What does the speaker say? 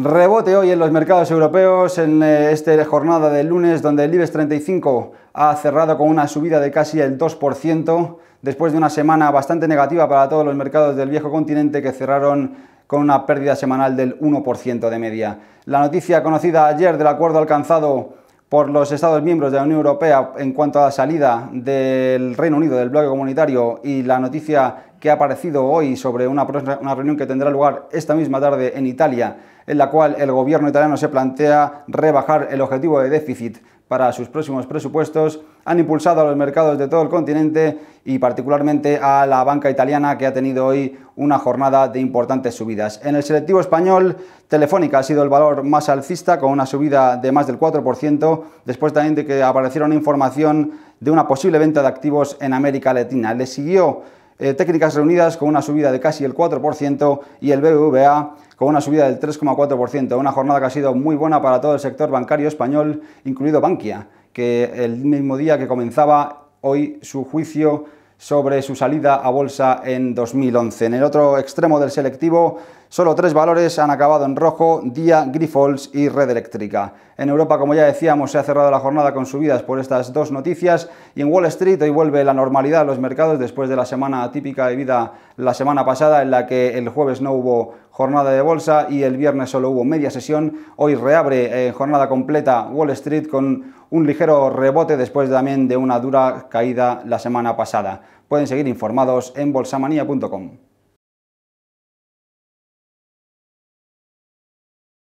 Rebote hoy en los mercados europeos en eh, esta jornada de lunes donde el IBEX 35 ha cerrado con una subida de casi el 2% después de una semana bastante negativa para todos los mercados del viejo continente que cerraron con una pérdida semanal del 1% de media. La noticia conocida ayer del acuerdo alcanzado por los Estados miembros de la Unión Europea en cuanto a la salida del Reino Unido del bloque comunitario y la noticia que ha aparecido hoy sobre una, una, reunión que tendrá lugar esta misma tarde en Italia, en la cual el gobierno italiano se plantea rebajar el objetivo de déficit para sus próximos presupuestos, han impulsado a los mercados de todo el continente y particularmente a la banca italiana que ha tenido hoy una jornada de importantes subidas. En el selectivo español, Telefónica ha sido el valor más alcista con una subida de más del 4%, después también de que apareciera una información de una posible venta de activos en América Latina. Le siguió eh, técnicas Reunidas con una subida de casi el 4% y el BBVA con una subida del 3,4%. Una jornada que ha sido muy buena para todo el sector bancario español, incluido Bankia, que el mismo día que comenzaba hoy su juicio sobre su salida a bolsa en 2011. En el otro extremo del selectivo Solo tres valores han acabado en rojo, Día, Grifols y Red Eléctrica. En Europa, como ya decíamos, se ha cerrado la jornada con subidas por estas dos noticias y en Wall Street hoy vuelve la normalidad a los mercados después de la semana de vivida la semana pasada en la que el jueves no hubo jornada de bolsa y el viernes solo hubo media sesión. Hoy reabre eh, jornada completa Wall Street con un ligero rebote después también de una dura caída la semana pasada. Pueden seguir informados en bolsamanía.com.